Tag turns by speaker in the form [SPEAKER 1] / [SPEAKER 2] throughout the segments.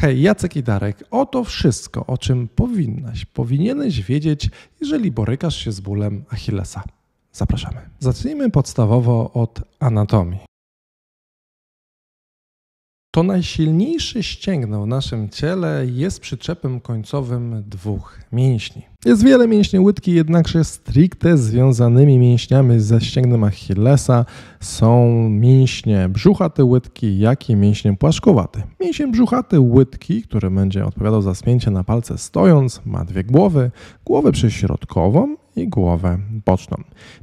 [SPEAKER 1] Hej, Jacek i Darek. Oto wszystko, o czym powinnaś, powinieneś wiedzieć, jeżeli borykasz się z bólem Achillesa. Zapraszamy. Zacznijmy podstawowo od anatomii. To najsilniejszy ścięgno w naszym ciele jest przyczepem końcowym dwóch mięśni. Jest wiele mięśni łydki, jednakże stricte związanymi mięśniami ze ścięgnem Achillesa są mięśnie brzuchaty łydki, jak i mięśnie płaszkowate. Mięsień brzuchaty łydki, który będzie odpowiadał za spięcie na palce stojąc, ma dwie głowy, głowę przyśrodkową i głowę boczną.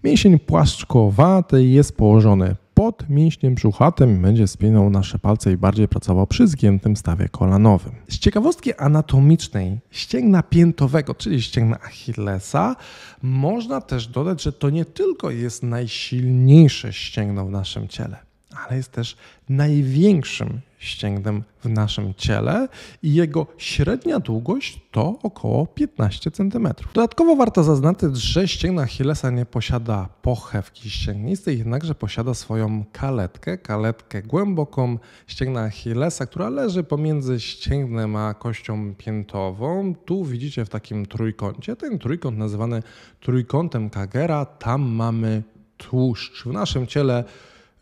[SPEAKER 1] Mięsień płaszczkowaty jest położony pod mięśniem brzuchatym będzie spinał nasze palce i bardziej pracował przy zgiętym stawie kolanowym. Z ciekawostki anatomicznej ścięgna piętowego, czyli ścięgna Achillesa, można też dodać, że to nie tylko jest najsilniejsze ścięgno w naszym ciele ale jest też największym ścięgnem w naszym ciele i jego średnia długość to około 15 cm. Dodatkowo warto zaznaczyć, że ścięgna Achillesa nie posiada pochewki ścięgnistej, jednakże posiada swoją kaletkę, kaletkę głęboką ścięgna Achillesa, która leży pomiędzy ścięgnem a kością piętową. Tu widzicie w takim trójkącie, ten trójkąt nazywany trójkątem Kagera, tam mamy tłuszcz. W naszym ciele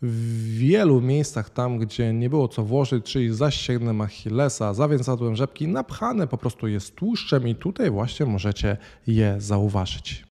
[SPEAKER 1] w wielu miejscach tam, gdzie nie było co włożyć, czyli za ścięgnem Achillesa, za rzepki, napchane po prostu jest tłuszczem i tutaj właśnie możecie je zauważyć.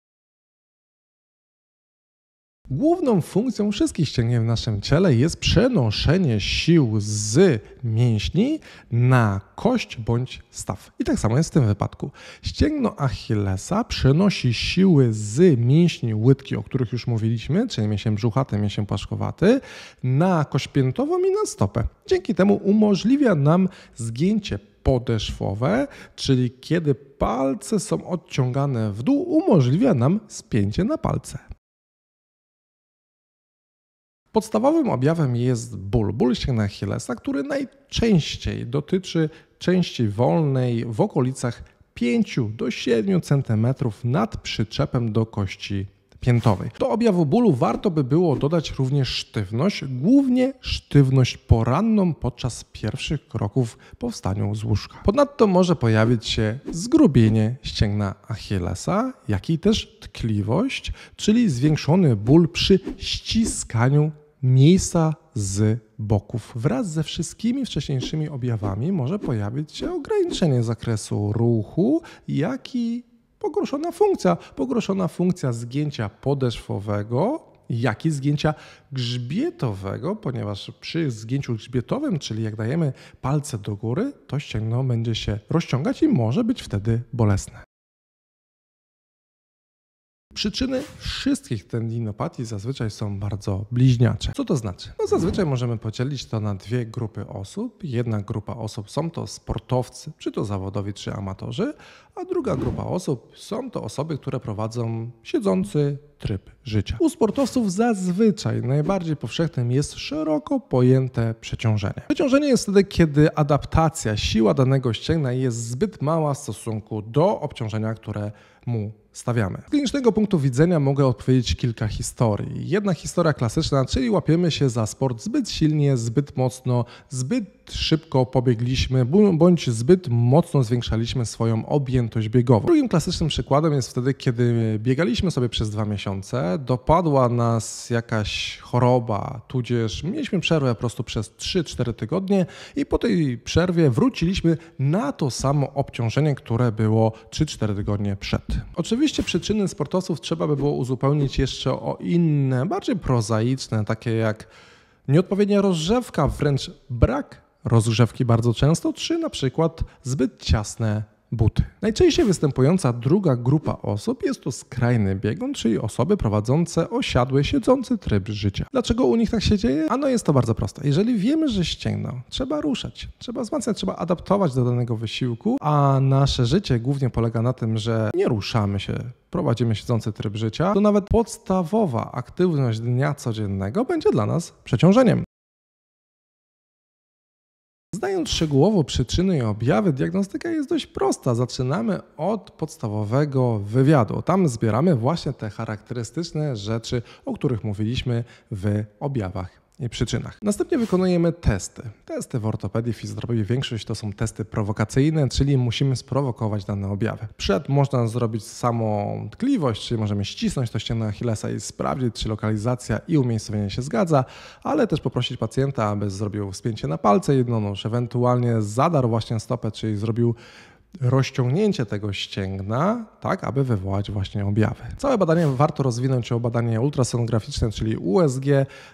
[SPEAKER 1] Główną funkcją wszystkich ścięgien w naszym ciele jest przenoszenie sił z mięśni na kość bądź staw. I tak samo jest w tym wypadku. Ścięgno Achillesa przenosi siły z mięśni łydki, o których już mówiliśmy, czyli mięsień brzuchaty, mięsień płaszkowaty, na kość piętową i na stopę. Dzięki temu umożliwia nam zgięcie podeszwowe, czyli kiedy palce są odciągane w dół, umożliwia nam spięcie na palce. Podstawowym objawem jest ból, ból ścięgna Achillesa, który najczęściej dotyczy części wolnej w okolicach 5 do 7 cm nad przyczepem do kości piętowej. Do objawu bólu warto by było dodać również sztywność, głównie sztywność poranną podczas pierwszych kroków po wstaniu z łóżka. Ponadto może pojawić się zgrubienie ścięgna Achillesa, jak i też tkliwość, czyli zwiększony ból przy ściskaniu miejsca z boków. Wraz ze wszystkimi wcześniejszymi objawami może pojawić się ograniczenie zakresu ruchu, jak i pogorszona funkcja. Pogorszona funkcja zgięcia podeszwowego, jak i zgięcia grzbietowego, ponieważ przy zgięciu grzbietowym, czyli jak dajemy palce do góry, to ścięgno będzie się rozciągać i może być wtedy bolesne. Przyczyny wszystkich tendinopatii zazwyczaj są bardzo bliźniacze. Co to znaczy? No zazwyczaj możemy podzielić to na dwie grupy osób. Jedna grupa osób są to sportowcy, czy to zawodowi, czy amatorzy, a druga grupa osób są to osoby, które prowadzą siedzący tryb życia. U sportowców zazwyczaj najbardziej powszechnym jest szeroko pojęte przeciążenie. Przeciążenie jest wtedy, kiedy adaptacja, siła danego ścięgna jest zbyt mała w stosunku do obciążenia, które mu stawiamy. Z klinicznego punktu widzenia mogę odpowiedzieć kilka historii. Jedna historia klasyczna, czyli łapiemy się za sport zbyt silnie, zbyt mocno, zbyt szybko pobiegliśmy bądź zbyt mocno zwiększaliśmy swoją objętość biegową. Drugim klasycznym przykładem jest wtedy, kiedy biegaliśmy sobie przez dwa miesiące, dopadła nas jakaś choroba, tudzież mieliśmy przerwę po prostu przez 3-4 tygodnie i po tej przerwie wróciliśmy na to samo obciążenie, które było 3-4 tygodnie przed. Oczywiście przyczyny sportowców trzeba by było uzupełnić jeszcze o inne, bardziej prozaiczne, takie jak nieodpowiednia rozrzewka, wręcz brak rozgrzewki bardzo często, czy na przykład zbyt ciasne buty. Najczęściej występująca druga grupa osób jest to skrajny biegun, czyli osoby prowadzące osiadły, siedzący tryb życia. Dlaczego u nich tak się dzieje? Ano jest to bardzo proste. Jeżeli wiemy, że ścięgno, trzeba ruszać, trzeba wzmacniać, trzeba adaptować do danego wysiłku, a nasze życie głównie polega na tym, że nie ruszamy się prowadzimy siedzący tryb życia, to nawet podstawowa aktywność dnia codziennego będzie dla nas przeciążeniem. Znając szczegółowo przyczyny i objawy, diagnostyka jest dość prosta. Zaczynamy od podstawowego wywiadu. Tam zbieramy właśnie te charakterystyczne rzeczy, o których mówiliśmy w objawach przyczynach. Następnie wykonujemy testy. Testy w ortopedii, fizjoterapii, większość to są testy prowokacyjne, czyli musimy sprowokować dane objawy. Przed można zrobić samą tkliwość, czyli możemy ścisnąć to ścianę Achillesa i sprawdzić, czy lokalizacja i umiejscowienie się zgadza, ale też poprosić pacjenta, aby zrobił wspięcie na palce jednonóż, ewentualnie zadarł właśnie stopę, czyli zrobił rozciągnięcie tego ścięgna, tak aby wywołać właśnie objawy. Całe badanie warto rozwinąć o badanie ultrasonograficzne, czyli USG,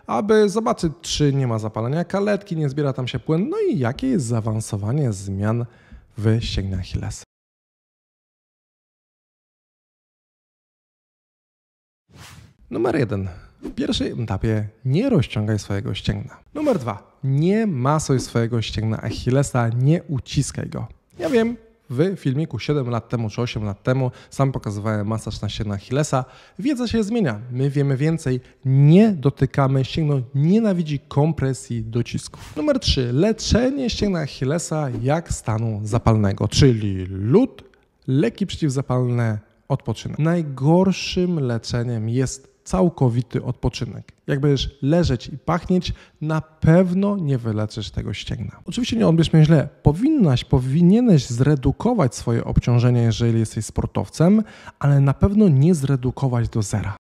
[SPEAKER 1] aby zobaczyć, czy nie ma zapalenia kaletki, nie zbiera tam się płyn, no i jakie jest zaawansowanie zmian w ścięgnach Achillesa. Numer jeden. W pierwszym etapie nie rozciągaj swojego ścięgna. Numer dwa. Nie masuj swojego ścięgna Achillesa, nie uciskaj go. Ja wiem, w filmiku 7 lat temu czy 8 lat temu sam pokazywałem masaż na ścianę Achillesa. Wiedza się zmienia, my wiemy więcej, nie dotykamy ścięgno, nienawidzi kompresji docisków. Numer 3. Leczenie ścięgna Achillesa jak stanu zapalnego, czyli lód, leki przeciwzapalne, odpoczynek. Najgorszym leczeniem jest całkowity odpoczynek. Jak będziesz leżeć i pachnieć, na pewno nie wyleczysz tego ścięgna. Oczywiście nie odbierz mnie źle. Powinnaś, powinieneś zredukować swoje obciążenie, jeżeli jesteś sportowcem, ale na pewno nie zredukować do zera.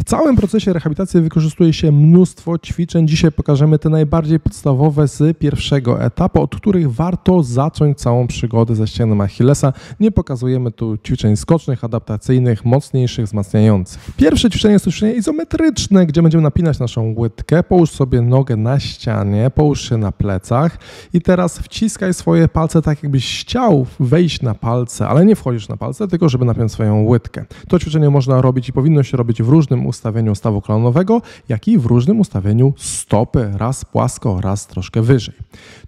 [SPEAKER 1] W całym procesie rehabilitacji wykorzystuje się mnóstwo ćwiczeń. Dzisiaj pokażemy te najbardziej podstawowe z pierwszego etapu, od których warto zacząć całą przygodę ze ścianą Achillesa. Nie pokazujemy tu ćwiczeń skocznych, adaptacyjnych, mocniejszych, wzmacniających. Pierwsze ćwiczenie jest ćwiczenie izometryczne, gdzie będziemy napinać naszą łydkę. Połóż sobie nogę na ścianie, połóż się na plecach i teraz wciskaj swoje palce tak, jakbyś chciał wejść na palce, ale nie wchodzisz na palce, tylko żeby napiąć swoją łydkę. To ćwiczenie można robić i powinno się robić w różnym ustawieniu stawu kolanowego, jak i w różnym ustawieniu stopy, raz płasko, raz troszkę wyżej.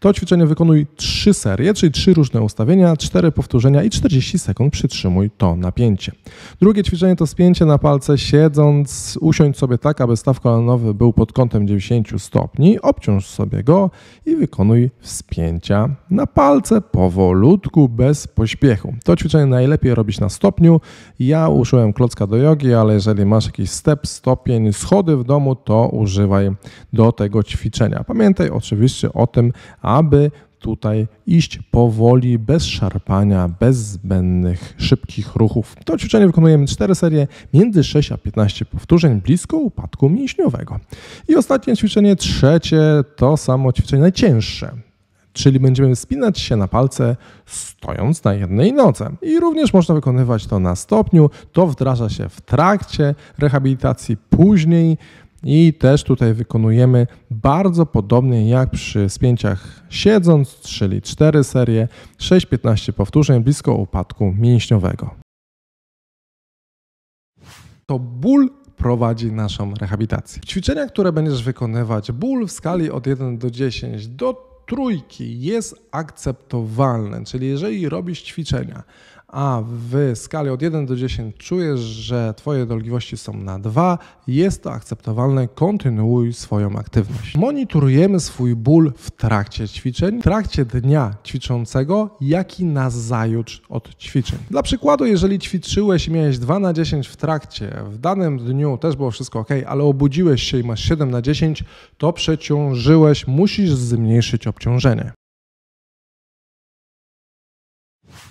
[SPEAKER 1] To ćwiczenie wykonuj 3 serie, czyli 3 różne ustawienia, 4 powtórzenia i 40 sekund przytrzymuj to napięcie. Drugie ćwiczenie to spięcie na palce siedząc. Usiądź sobie tak, aby staw kolanowy był pod kątem 90 stopni, obciąż sobie go i wykonuj wspięcia na palce powolutku, bez pośpiechu. To ćwiczenie najlepiej robić na stopniu. Ja użyłem klocka do jogi, ale jeżeli masz jakiś step, step, stopień, schody w domu, to używaj do tego ćwiczenia. Pamiętaj oczywiście o tym, aby tutaj iść powoli, bez szarpania, bez zbędnych, szybkich ruchów. To ćwiczenie wykonujemy 4 serie między 6 a 15 powtórzeń blisko upadku mięśniowego. I ostatnie ćwiczenie, trzecie, to samo ćwiczenie najcięższe czyli będziemy wspinać się na palce stojąc na jednej nodze. I również można wykonywać to na stopniu, to wdraża się w trakcie rehabilitacji później i też tutaj wykonujemy bardzo podobnie jak przy spięciach siedząc, czyli 4 serie, 6-15 powtórzeń blisko upadku mięśniowego. To ból prowadzi naszą rehabilitację. Ćwiczenia, które będziesz wykonywać, ból w skali od 1 do 10 do trójki jest akceptowalne, czyli jeżeli robisz ćwiczenia, a w skali od 1 do 10 czujesz, że Twoje dolegliwości są na 2, jest to akceptowalne, kontynuuj swoją aktywność. Monitorujemy swój ból w trakcie ćwiczeń, w trakcie dnia ćwiczącego, jak i na zajutrz od ćwiczeń. Dla przykładu, jeżeli ćwiczyłeś i miałeś 2 na 10 w trakcie, w danym dniu też było wszystko ok, ale obudziłeś się i masz 7 na 10, to przeciążyłeś, musisz zmniejszyć obciążenie.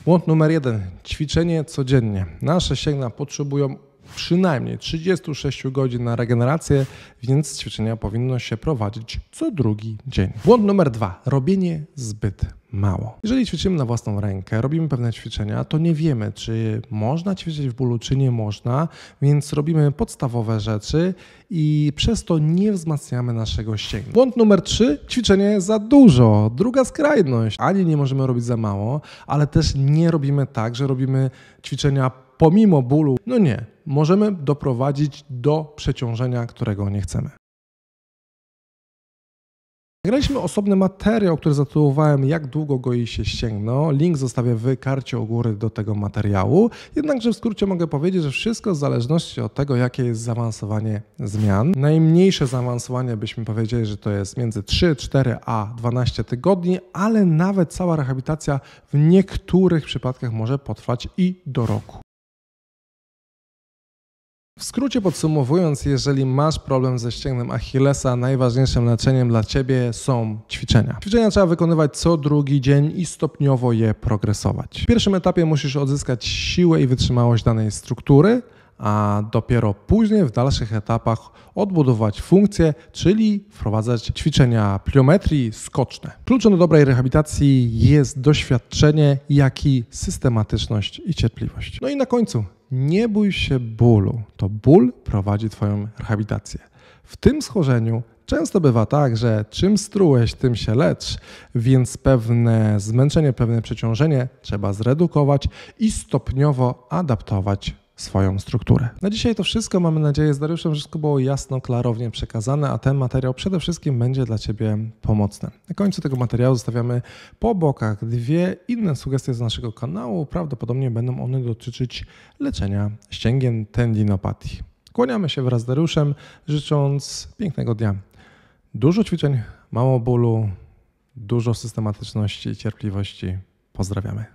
[SPEAKER 1] Błąd numer jeden: ćwiczenie codziennie. Nasze sięgna potrzebują przynajmniej 36 godzin na regenerację, więc ćwiczenia powinno się prowadzić co drugi dzień. Błąd numer dwa: robienie zbyt mało. Jeżeli ćwiczymy na własną rękę, robimy pewne ćwiczenia, to nie wiemy, czy można ćwiczyć w bólu, czy nie można, więc robimy podstawowe rzeczy i przez to nie wzmacniamy naszego ścięgna. Błąd numer trzy: ćwiczenie za dużo. Druga skrajność. Ani nie możemy robić za mało, ale też nie robimy tak, że robimy ćwiczenia pomimo bólu. No nie, możemy doprowadzić do przeciążenia, którego nie chcemy. Nagraliśmy osobny materiał, który zatytułowałem Jak długo goi się ścięgno. Link zostawię w karcie u góry do tego materiału. Jednakże w skrócie mogę powiedzieć, że wszystko w zależności od tego, jakie jest zaawansowanie zmian. Najmniejsze zaawansowanie byśmy powiedzieli, że to jest między 3, 4 a 12 tygodni, ale nawet cała rehabilitacja w niektórych przypadkach może potrwać i do roku. W skrócie podsumowując, jeżeli masz problem ze ścięgnem Achillesa, najważniejszym leczeniem dla Ciebie są ćwiczenia. Ćwiczenia trzeba wykonywać co drugi dzień i stopniowo je progresować. W pierwszym etapie musisz odzyskać siłę i wytrzymałość danej struktury, a dopiero później w dalszych etapach odbudować funkcję, czyli wprowadzać ćwiczenia pliometrii skoczne. Kluczem do dobrej rehabilitacji jest doświadczenie, jak i systematyczność i cierpliwość. No i na końcu nie bój się bólu, to ból prowadzi Twoją rehabilitację. W tym schorzeniu często bywa tak, że czym strułeś, tym się lecz, więc pewne zmęczenie, pewne przeciążenie trzeba zredukować i stopniowo adaptować swoją strukturę. Na dzisiaj to wszystko. Mamy nadzieję z Dariuszem, wszystko było jasno, klarownie przekazane, a ten materiał przede wszystkim będzie dla Ciebie pomocny. Na końcu tego materiału zostawiamy po bokach dwie inne sugestie z naszego kanału. Prawdopodobnie będą one dotyczyć leczenia ścięgien tendinopatii. Kłaniamy się wraz z Dariuszem, życząc pięknego dnia. Dużo ćwiczeń, mało bólu, dużo systematyczności i cierpliwości. Pozdrawiamy.